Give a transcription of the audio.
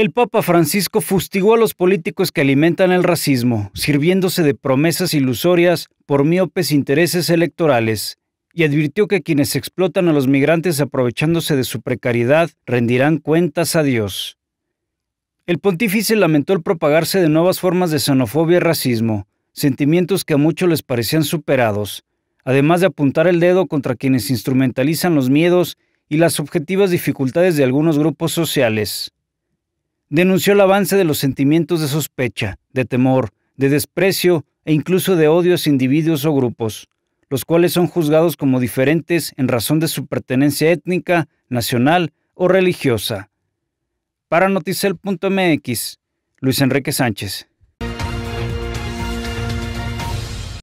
El Papa Francisco fustigó a los políticos que alimentan el racismo, sirviéndose de promesas ilusorias por míopes intereses electorales, y advirtió que quienes explotan a los migrantes aprovechándose de su precariedad rendirán cuentas a Dios. El pontífice lamentó el propagarse de nuevas formas de xenofobia y racismo, sentimientos que a muchos les parecían superados, además de apuntar el dedo contra quienes instrumentalizan los miedos y las objetivas dificultades de algunos grupos sociales denunció el avance de los sentimientos de sospecha, de temor, de desprecio e incluso de odio a individuos o grupos, los cuales son juzgados como diferentes en razón de su pertenencia étnica, nacional o religiosa. Para Noticel.mx, Luis Enrique Sánchez.